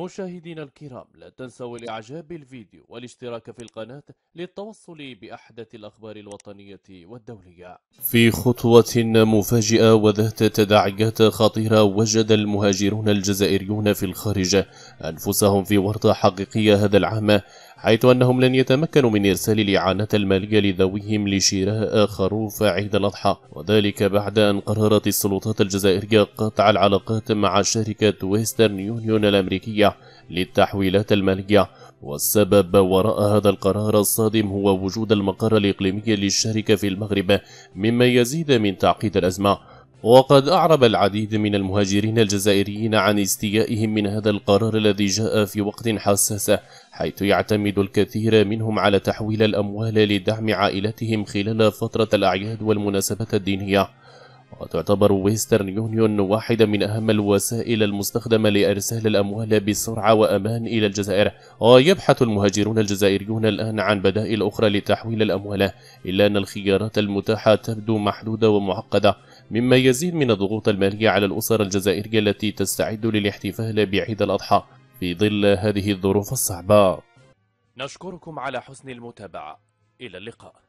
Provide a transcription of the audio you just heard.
مشاهدينا الكرام لا تنسوا الإعجاب بالفيديو والاشتراك في القناة للتوصل بأحدث الأخبار الوطنية والدولية في خطوة مفاجئة وذات تداعيات خطيرة وجد المهاجرون الجزائريون في الخارج أنفسهم في ورطة حقيقية هذا العام حيث أنهم لن يتمكنوا من إرسال الإعانة المالية لذويهم لشراء خروف عيد الأضحى وذلك بعد أن قررت السلطات الجزائرية قطع العلاقات مع شركة ويسترن يونيون الأمريكية للتحويلات المالية والسبب وراء هذا القرار الصادم هو وجود المقر الإقليمي للشركة في المغرب مما يزيد من تعقيد الأزمة وقد أعرب العديد من المهاجرين الجزائريين عن استيائهم من هذا القرار الذي جاء في وقت حساس حيث يعتمد الكثير منهم على تحويل الأموال لدعم عائلتهم خلال فترة الأعياد والمناسبات الدينية وتعتبر ويسترن يونيون واحدة من أهم الوسائل المستخدمة لإرسال الأموال بسرعة وأمان إلى الجزائر ويبحث المهاجرون الجزائريون الآن عن بدائل أخرى لتحويل الأموال إلا أن الخيارات المتاحة تبدو محدودة ومعقدة مما يزيد من الضغوط المالية على الأسر الجزائرية التي تستعد للاحتفال بعيد الأضحى في ظل هذه الظروف الصعبة نشكركم على حسن المتابعة إلى اللقاء